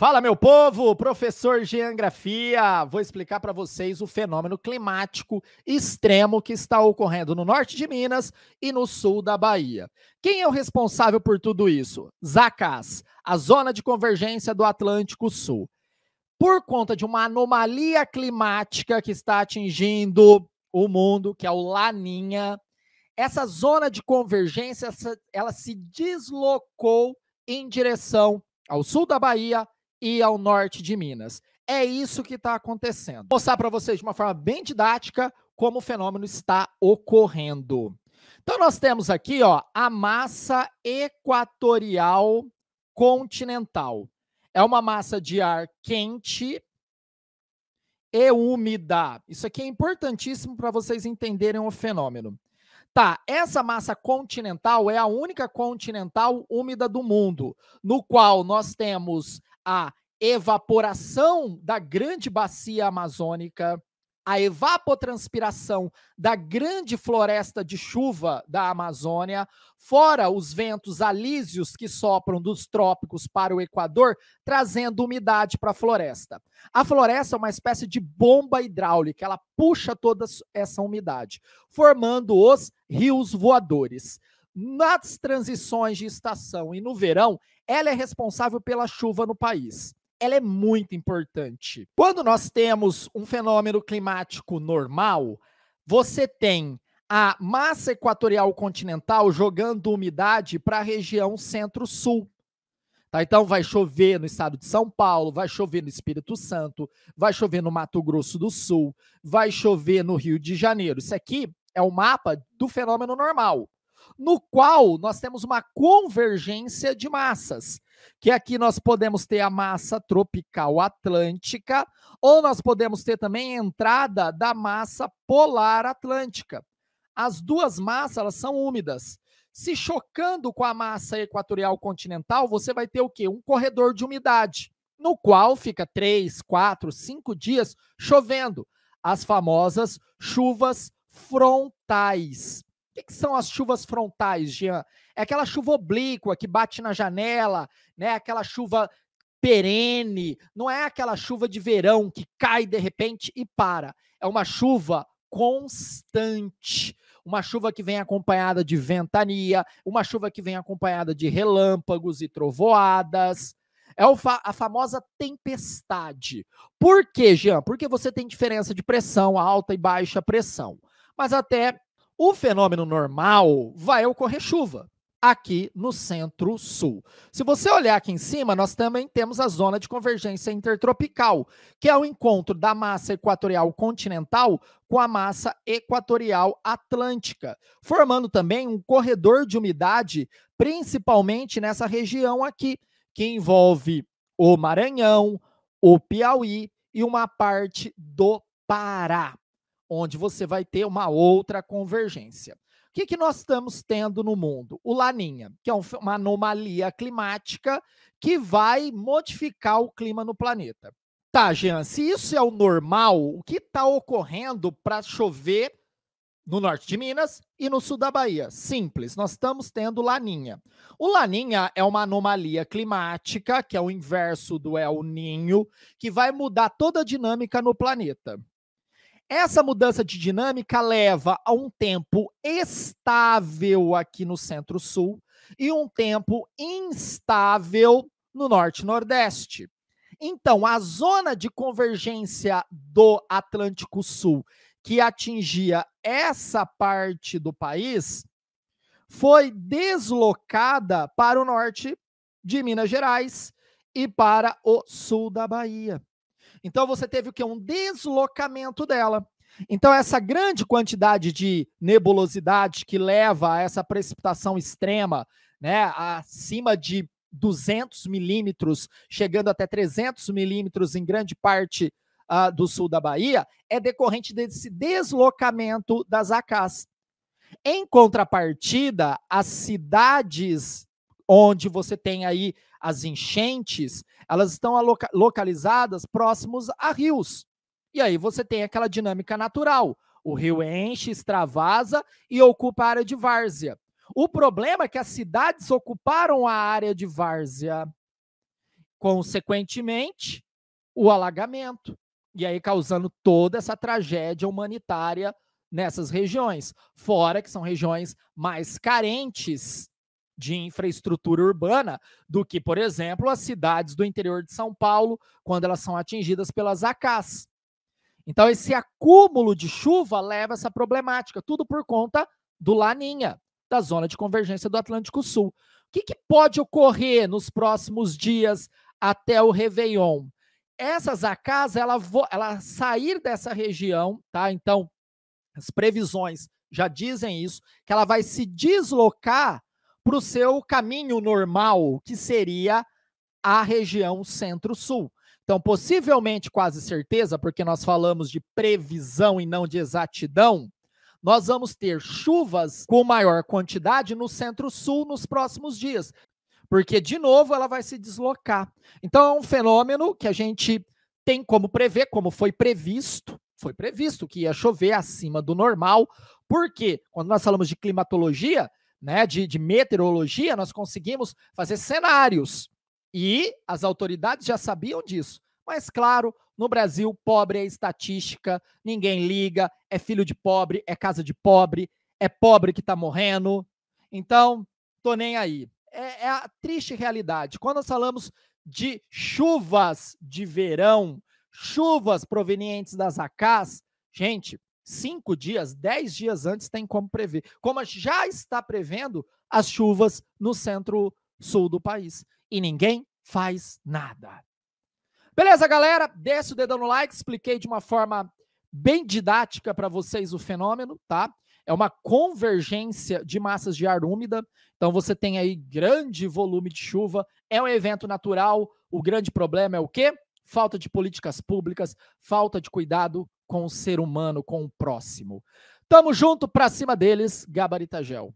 Fala, meu povo! Professor geografia. Vou explicar para vocês o fenômeno climático extremo que está ocorrendo no norte de Minas e no sul da Bahia. Quem é o responsável por tudo isso? Zacás, a zona de convergência do Atlântico Sul. Por conta de uma anomalia climática que está atingindo o mundo, que é o Laninha, essa zona de convergência ela se deslocou em direção ao sul da Bahia e ao norte de Minas. É isso que está acontecendo. Vou mostrar para vocês de uma forma bem didática como o fenômeno está ocorrendo. Então, nós temos aqui ó, a massa equatorial continental. É uma massa de ar quente e úmida. Isso aqui é importantíssimo para vocês entenderem o fenômeno. Tá, essa massa continental é a única continental úmida do mundo, no qual nós temos a evaporação da grande bacia amazônica, a evapotranspiração da grande floresta de chuva da Amazônia, fora os ventos alísios que sopram dos trópicos para o Equador, trazendo umidade para a floresta. A floresta é uma espécie de bomba hidráulica, ela puxa toda essa umidade, formando os rios voadores. Nas transições de estação e no verão, ela é responsável pela chuva no país. Ela é muito importante. Quando nós temos um fenômeno climático normal, você tem a massa equatorial continental jogando umidade para a região centro-sul. Tá, então vai chover no estado de São Paulo, vai chover no Espírito Santo, vai chover no Mato Grosso do Sul, vai chover no Rio de Janeiro. Isso aqui é o mapa do fenômeno normal no qual nós temos uma convergência de massas, que aqui nós podemos ter a massa tropical atlântica, ou nós podemos ter também a entrada da massa polar atlântica. As duas massas elas são úmidas. Se chocando com a massa equatorial continental, você vai ter o quê? Um corredor de umidade, no qual fica três, quatro, cinco dias chovendo. As famosas chuvas frontais. O que, que, são as chuvas frontais, Jean? É aquela chuva oblíqua que bate na janela, né? Aquela chuva perene, não é aquela chuva de verão que cai de repente e para. É uma chuva constante. Uma chuva que vem acompanhada de ventania, uma chuva que vem acompanhada de relâmpagos e trovoadas. É a famosa tempestade. Por quê, Jean? Porque você tem diferença de pressão, alta e baixa pressão. Mas até o fenômeno normal vai ocorrer chuva aqui no centro-sul. Se você olhar aqui em cima, nós também temos a zona de convergência intertropical, que é o encontro da massa equatorial continental com a massa equatorial atlântica, formando também um corredor de umidade, principalmente nessa região aqui, que envolve o Maranhão, o Piauí e uma parte do Pará onde você vai ter uma outra convergência. O que, que nós estamos tendo no mundo? O Laninha, que é uma anomalia climática que vai modificar o clima no planeta. Tá, Jean, se isso é o normal, o que está ocorrendo para chover no norte de Minas e no sul da Bahia? Simples, nós estamos tendo Laninha. O Laninha é uma anomalia climática, que é o inverso do El Ninho, que vai mudar toda a dinâmica no planeta. Essa mudança de dinâmica leva a um tempo estável aqui no Centro-Sul e um tempo instável no Norte-Nordeste. Então, a zona de convergência do Atlântico Sul, que atingia essa parte do país, foi deslocada para o norte de Minas Gerais e para o sul da Bahia. Então você teve o que? Um deslocamento dela. Então, essa grande quantidade de nebulosidade que leva a essa precipitação extrema, né, acima de 200 milímetros, chegando até 300 milímetros em grande parte uh, do sul da Bahia, é decorrente desse deslocamento das AKs. Em contrapartida, as cidades onde você tem aí as enchentes, elas estão localizadas próximos a rios. E aí você tem aquela dinâmica natural. O rio enche, extravasa e ocupa a área de várzea. O problema é que as cidades ocuparam a área de várzea. Consequentemente, o alagamento. E aí causando toda essa tragédia humanitária nessas regiões. Fora que são regiões mais carentes de infraestrutura urbana do que, por exemplo, as cidades do interior de São Paulo, quando elas são atingidas pelas ACAs. Então, esse acúmulo de chuva leva a essa problemática, tudo por conta do Laninha, da zona de convergência do Atlântico Sul. O que, que pode ocorrer nos próximos dias até o Réveillon? Essas ACAs, ela, ela sair dessa região, tá? Então, as previsões já dizem isso, que ela vai se deslocar para o seu caminho normal, que seria a região centro-sul. Então, possivelmente, quase certeza, porque nós falamos de previsão e não de exatidão, nós vamos ter chuvas com maior quantidade no centro-sul nos próximos dias, porque, de novo, ela vai se deslocar. Então, é um fenômeno que a gente tem como prever, como foi previsto, foi previsto que ia chover acima do normal, porque quando nós falamos de climatologia, né, de, de meteorologia, nós conseguimos fazer cenários. E as autoridades já sabiam disso. Mas, claro, no Brasil, pobre é estatística, ninguém liga, é filho de pobre, é casa de pobre, é pobre que está morrendo. Então, tô nem aí. É, é a triste realidade. Quando nós falamos de chuvas de verão, chuvas provenientes das acas gente, cinco dias, dez dias antes, tem como prever. Como já está prevendo as chuvas no centro-sul do país. E ninguém faz nada. Beleza, galera? Desce o dedão no like, expliquei de uma forma bem didática para vocês o fenômeno, tá? É uma convergência de massas de ar úmida. Então você tem aí grande volume de chuva, é um evento natural. O grande problema é o quê? Falta de políticas públicas, falta de cuidado com o ser humano, com o próximo. Tamo junto pra cima deles, Gabarita Gel.